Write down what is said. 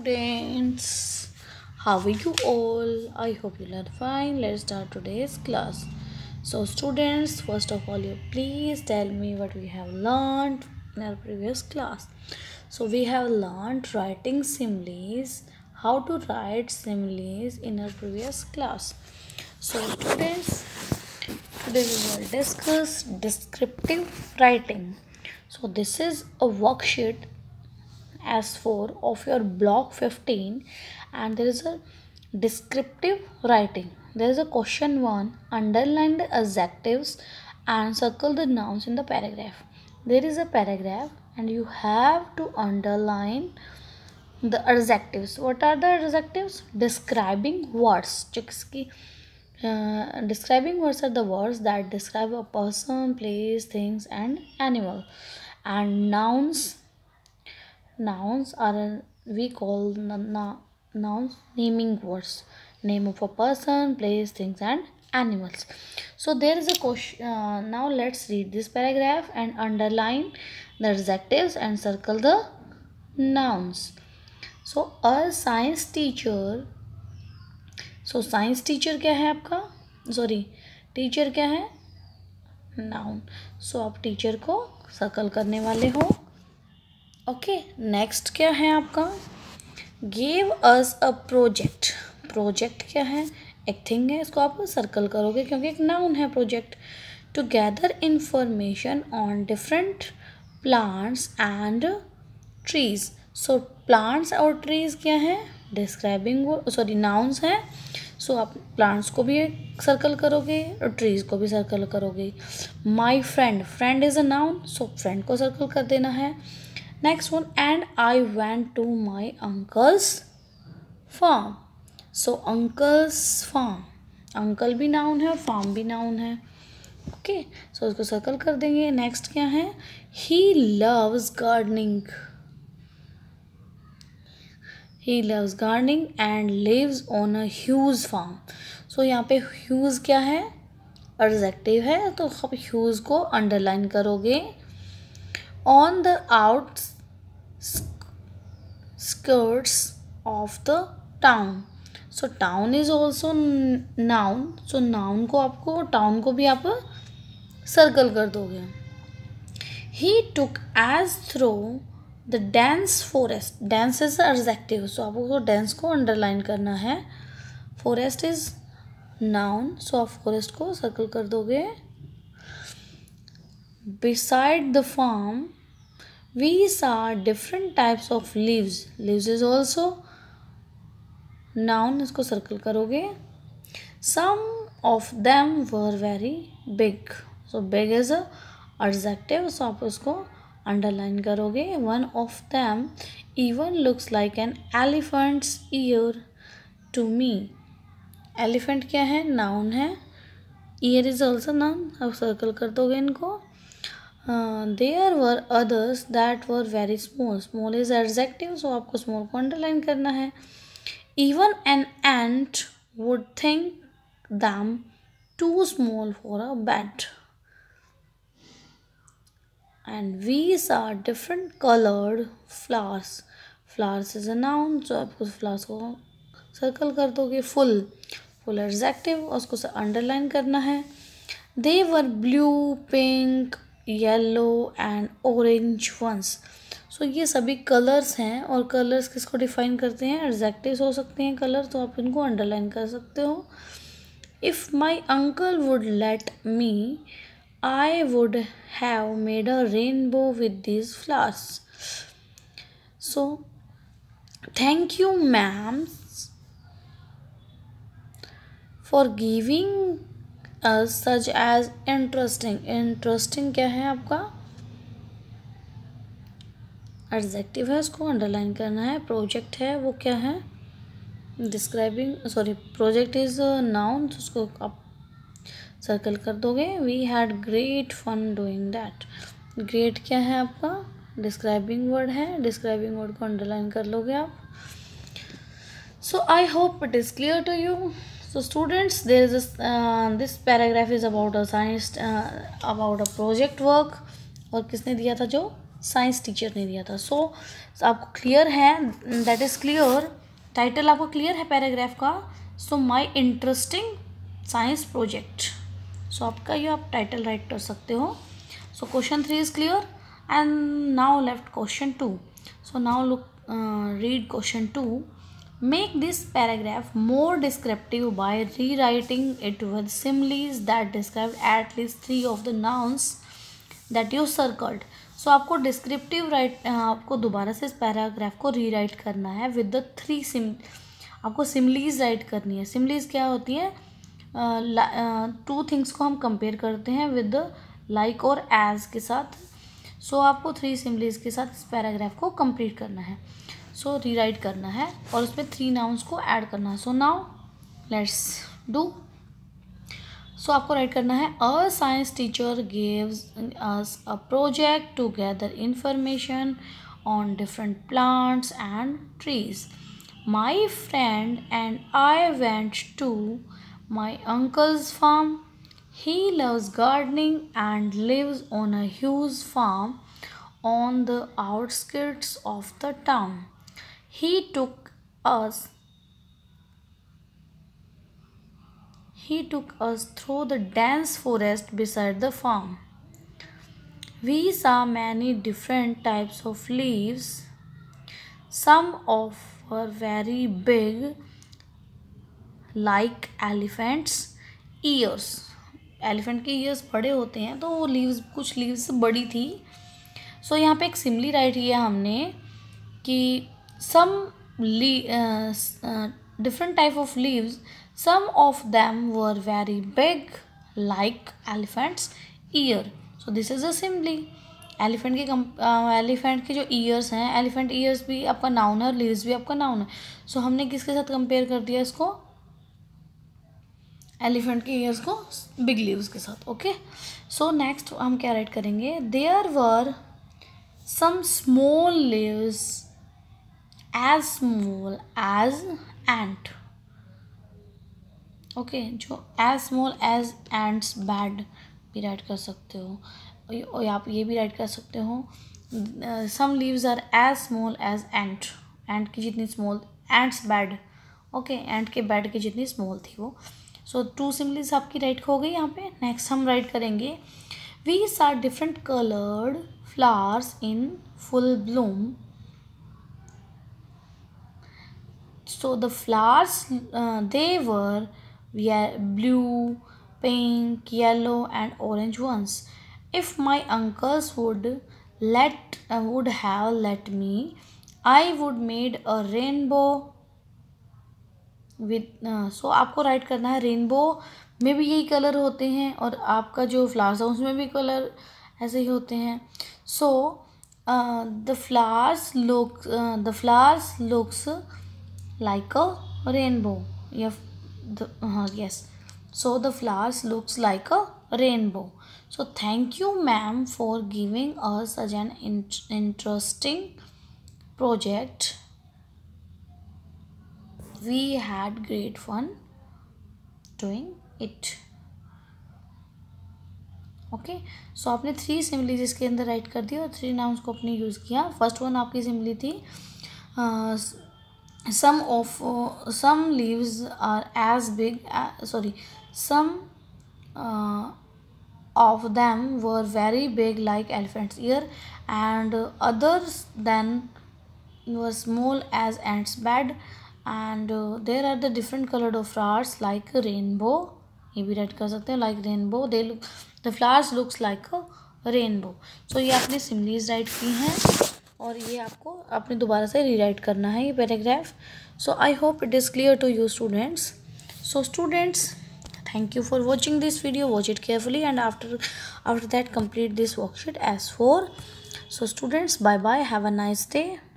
students how are you all i hope you are fine let's start today's class so students first of all you please tell me what we have learned in our previous class so we have learned writing similes how to write similes in our previous class so students today we will discuss descriptive writing so this is a worksheet S4 of your block 15 and there is a descriptive writing. There is a question 1. Underline the adjectives and circle the nouns in the paragraph. There is a paragraph and you have to underline the adjectives. What are the adjectives? Describing words. Uh, describing words are the words that describe a person, place, things and animal. And nouns nouns are we call nouns naming words name of a person place things and animals so there is a question uh, now let's read this paragraph and underline the adjectives and circle the nouns so a science teacher so science teacher kya hai aapka sorry teacher kya hai noun so aap teacher ko circle karne wale ho okay next क्या है आपका gave us a project project क्या है एक thing है इसको आप circle करोगे क्योंकि एक नाउन है project to gather information on different plants and trees so plants और ट्रीज क्या है डिस्क्राइबिंग सॉरी नाउन्स हैं सो आप प्लांट्स को भी सर्कल करोगे और ट्रीज़ को भी सर्कल करोगे my friend friend is a noun so friend को सर्कल कर देना है next one and i went to my uncle's farm so uncle's farm uncle भी नाउन है और फार्म भी नाउन है ओके सो उसको सर्कल कर देंगे नेक्स्ट क्या है he loves gardening he loves gardening and lives on a huge farm so यहाँ पे ह्यूज क्या है एडजेक्टिव है तो आप ह्यूज को अंडरलाइन करोगे on the outskirts of the town so town is also noun so noun को आपको टाउन को भी आप सर्कल कर दोगे he took us through the dense forest dense is adjective so आपको डेंस को अंडरलाइन करना है फॉरेस्ट इज नाउन सो आप फॉरेस्ट को सर्कल कर दोगे beside the farm we saw different types of leaves leaves is also noun इसको circle करोगे some of them were very big so big is a adjective so आप उसको underline करोगे one of them even looks like an elephant's ear to me elephant क्या है noun है ear is also noun अब circle कर दोगे इनको there were others that were very small small is adjective so आपको स्मॉल को अंडरलाइन करना है even an ant would think them too small for a bed and these are different coloured flowers flowers is a noun so आपको उस flowers को circle कर दोगे full full adjective उसको अंडरलाइन करना है they were blue pink yellow and orange ones so ये सभी कलर्स हैं और कलर्स किसको डिफाइन करते हैं एग्जैक्टिव हो सकते हैं कलर तो आप इनको अंडरलाइन कर सकते हो if my uncle would let me I would have made a rainbow with this flowers so thank you ma'am for giving such as interesting interesting क्या है आपका एडजेक्टिव है उसको अंडरलाइन करना है प्रोजेक्ट है वो क्या है describing sorry project is noun उसको आप सर्कल कर दोगे we had great fun doing that great क्या है आपका डिस्क्राइबिंग वर्ड है डिस्क्राइबिंग वर्ड को अंडरलाइन कर लोगे आप so I hope it is clear to you so students there is this, uh, this paragraph is about a science uh, about a project work और किसने दिया था जो साइंस टीचर ने दिया था सो so, आपको क्लियर है दैट इज़ क्लियर टाइटल आपको क्लियर है पैराग्राफ का so my interesting science project so आपका ये आप टाइटल राइट कर सकते हो so question three is clear and now left question two so now look read question two Make this paragraph more descriptive by rewriting it with similes that describe at least three of the nouns that you circled. So so, आपको descriptive right आपको दोबारा से इस paragraph को rewrite करना है with the three SIM आपको सिमलीज right करनी है सिमलीज क्या होती है टू uh, थिंग्स uh, को हम कंपेयर करते हैं विद लाइक और एज के साथ सो so, आपको थ्री सिमलीज के साथ इस पैराग्राफ को कंप्लीट करना है सो रीराइट करना है और उसमें थ्री नाउंस को ऐड करना है so now let's do so आपको राइट करना है a science teacher gives us a project to gather information on different plants and trees my friend and I went to my uncle's farm he loves gardening and lives on a huge farm on the outskirts of the town He took us. He took us through the dense forest beside the farm. We saw many different types of leaves. Some of were very big like elephants ears elephant के ears बड़े होते हैं तो वो leaves कुछ leaves बड़ी थी सो so, यहाँ पे एक सिमली राइट किया हमने कि some le- uh, uh, different type of leaves some of them were very big like elephant's ear so this is a simile elephant ke uh, elephant ke jo ears hain elephant ears bhi aapka noun hai leaves bhi aapka noun hai so, humne kiske sath compare kar diya isko elephant के ears को big leaves के साथ okay so next हम क्या write करेंगे there were some small leaves as small as ant okay okay, जो as small as ant's bed भी write कर सकते हो और आप ये भी राइट कर सकते हो some leaves are as small as ant ant की जितनी small ants bed okay ant के बैड की जितनी स्मॉल थी वो सो टू सिम्पलीज आपकी राइट हो गई यहाँ पे नेक्स्ट हम राइट करेंगे we are different coloured flowers in full bloom so the flowers uh, they were blue pink yellow and orange ones if my uncles would let uh, would have let me i would made a rainbow with with so आपको write करना है rainbow में भी यही colour होते हैं और आपका जो फ्लावर्स है उसमें भी कलर ऐसे ही होते हैं so the flowers look the flowers looks like a rainbow you the uh, yes so the flowers looks like a rainbow so thank you ma'am for giving us such an in interesting project we had great fun doing it okay so आपने three सिम्बलीज इसके अंदर right कर दी और three nouns को आपने use किया first one आपकी simile थी some of uh, some leaves are as big as, sorry some uh, of them were very big like elephant's ear and uh, others then were small as ants bed and uh, there are the different colored of flowers like rainbow ye bhi भी kar sakte hain like rainbow they look the flowers looks like a rainbow so ye आपने similes write ki hain और ये आपको आपने दोबारा से rewrite करना है ये paragraph so I hope it is clear to you students so students thank you for watching this video watch it carefully and after after that complete this worksheet as four so students bye bye have a nice day